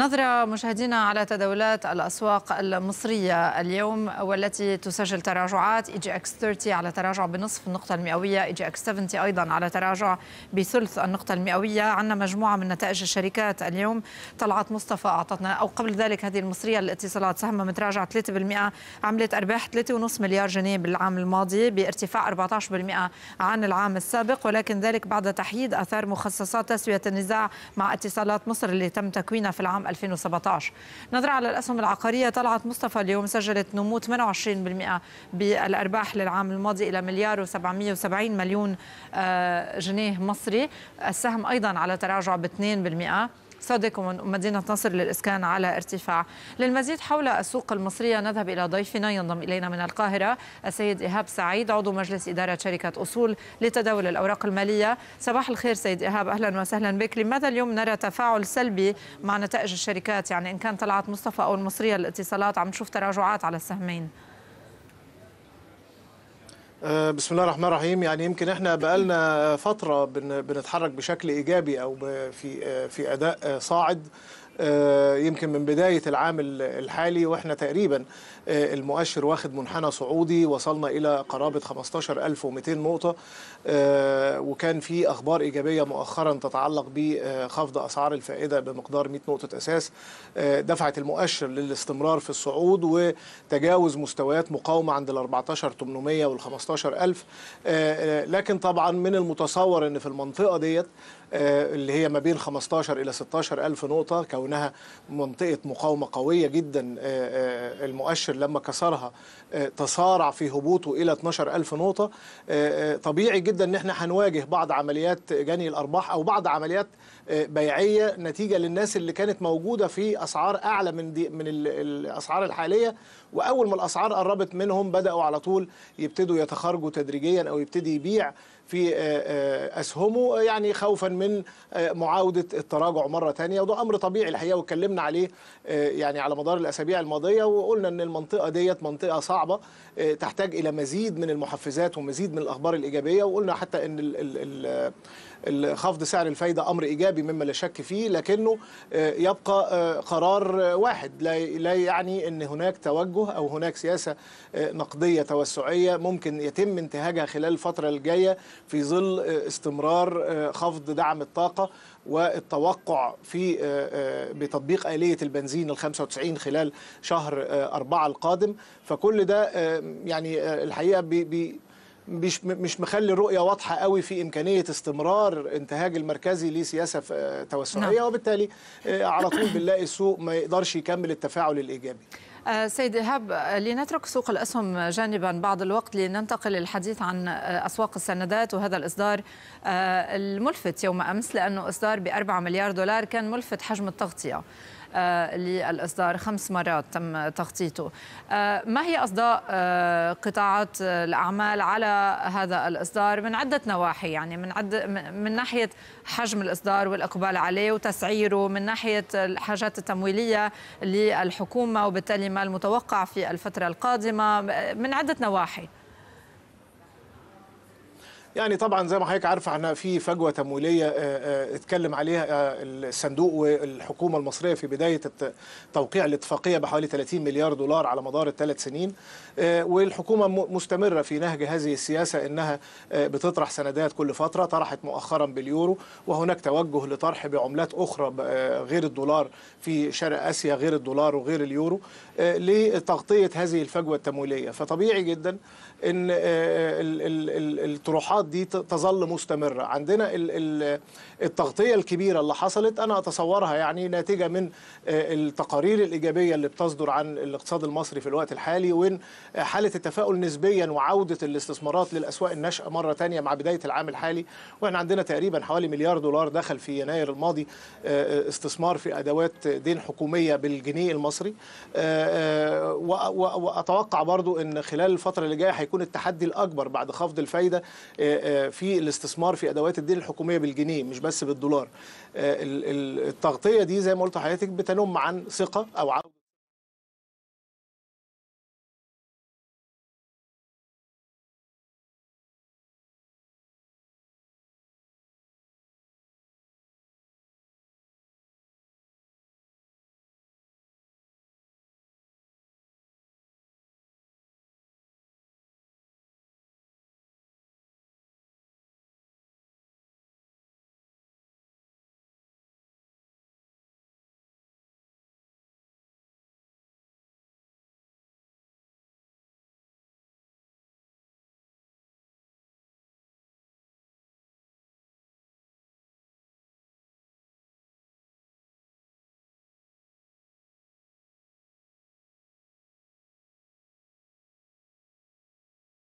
نظرة مشاهدينا على تداولات الأسواق المصرية اليوم والتي تسجل تراجعات اي جي اكس 30 على تراجع بنصف النقطة المئوية اي جي اكس 70 أيضا على تراجع بثلث النقطة المئوية عندنا مجموعة من نتائج الشركات اليوم طلعت مصطفى أعطتنا أو قبل ذلك هذه المصرية الاتصالات سهمها متراجع 3% عملت أرباح 3.5 مليار جنيه بالعام الماضي بارتفاع 14% عن العام السابق ولكن ذلك بعد تحييد آثار مخصصات تسوية النزاع مع اتصالات مصر اللي تم تكوينها في العام عام 2017 نظرة على الأسهم العقارية طلعت مصطفى اليوم سجلت نمو 28% بالأرباح للعام الماضي إلى مليار و770 مليون آه، جنيه مصري السهم أيضا على تراجع ب 2% صادق ومن مدينة نصر للإسكان على ارتفاع للمزيد حول السوق المصرية نذهب إلى ضيفنا ينضم إلينا من القاهرة السيد إيهاب سعيد عضو مجلس إدارة شركة أصول لتداول الأوراق المالية صباح الخير سيد إيهاب أهلا وسهلا بك لماذا اليوم نرى تفاعل سلبي مع نتائج الشركات يعني إن كان طلعت مصطفى أو المصرية للاتصالات عم نشوف تراجعات على السهمين آه، بسم الله الرحمن الرحيم يعني يمكن احنا بقالنا فتره بنتحرك بشكل ايجابي او في في اداء صاعد آه، يمكن من بداية العام الحالي وإحنا تقريبا آه، المؤشر واخد منحنى صعودي وصلنا إلى قرابة 15200 نقطة آه، وكان في أخبار إيجابية مؤخرا تتعلق بخفض أسعار الفائدة بمقدار 100 نقطة أساس آه، دفعت المؤشر للاستمرار في الصعود وتجاوز مستويات مقاومة عند ال 14800 وال 15000 لكن طبعا من المتصور أن في المنطقة ديت اللي هي ما بين 15 إلى 16 ألف نقطة كونها منطقة مقاومة قوية جدا المؤشر 2011 لما كسرها آه، تصارع في هبوطه إلى 12000 نقطة آه، آه، طبيعي جدا أن احنا هنواجه بعض عمليات جني الأرباح أو بعض عمليات بيعية نتيجة للناس اللي كانت موجودة في أسعار أعلى من دي من الأسعار الحالية وأول ما الأسعار قربت منهم بدأوا على طول يبتدوا يتخارجوا تدريجيا أو يبتدي يبيع في أسهمه يعني خوفا من معاودة التراجع مرة ثانيه وده أمر طبيعي الحقيقة واتكلمنا عليه يعني على مدار الأسابيع الماضية وقلنا أن المنطقة المنطقه ديت منطقه صعبه آه، تحتاج الى مزيد من المحفزات ومزيد من الاخبار الايجابيه وقلنا حتى ان الـ الـ الـ خفض سعر الفايده امر ايجابي مما لا شك فيه لكنه آه، يبقى آه، قرار واحد لا يعني ان هناك توجه او هناك سياسه نقديه توسعيه ممكن يتم انتهاجها خلال الفتره الجايه في ظل استمرار خفض دعم الطاقه والتوقع في آه، آه، بتطبيق آلية البنزين ال 95 خلال شهر آه، أربعة القادم فكل ده يعني الحقيقة بي بي مش مش مخلي الرؤيه واضحه قوي في امكانيه استمرار انتهاج المركزي لسياسه توسعيه نعم. وبالتالي على طول بنلاقي السوق ما يقدرش يكمل التفاعل الايجابي آه، سيد إيهاب آه، لنترك سوق الأسهم جانبا بعض الوقت لننتقل للحديث عن آه، أسواق السندات وهذا الإصدار الملفت يوم أمس لأنه إصدار بأربعة مليار دولار كان ملفت حجم التغطية آه، للإصدار خمس مرات تم تخطيطه آه، ما هي أصداء آه، قطاعات الأعمال على هذا الإصدار من عدة نواحي يعني من عد من ناحية حجم الإصدار والإقبال عليه وتسعيره من ناحية الحاجات التمويلية للحكومة وبالتالي ما المتوقع في الفترة القادمة من عدة نواحي يعني طبعا زي ما حضرتك عارفه احنا في فجوه تمويليه آه، آه، اتكلم عليها آه، الصندوق والحكومه المصريه في بدايه توقيع الاتفاقيه بحوالي 30 مليار دولار على مدار الثلاث سنين والحكومه مستمره في نهج هذه السياسه انها بتطرح سندات كل فتره طرحت مؤخرا باليورو وهناك توجه لطرح بعملات اخرى غير الدولار في شرق اسيا غير الدولار وغير اليورو لتغطيه هذه الفجوه التمويليه فطبيعي جدا ان الطروحات الانهيارات دي تظل مستمرة عندنا التغطية الكبيرة اللي حصلت أنا أتصورها يعني ناتجة من آه، التقارير الإيجابية اللي بتصدر عن الاقتصاد المصري في الوقت الحالي وإن حالة التفاؤل نسبيا وعودة الاستثمارات للأسواق الناشئة مرة ثانيه مع بداية العام الحالي وإحنا عندنا تقريبا حوالي مليار دولار دخل في يناير الماضي آه، آه، استثمار في أدوات دين حكومية بالجنيه المصري وأتوقع برضو أن خلال الفترة اللي جاية هيكون التحدي الأكبر بعد خفض الفايدة آه، آه، في الاستثمار في ادوات الدين الحكوميه بالجنيه مش بس بالدولار آه، التغطيه دي زي ما قلت لحضرتك بتنم عن ثقه او عوده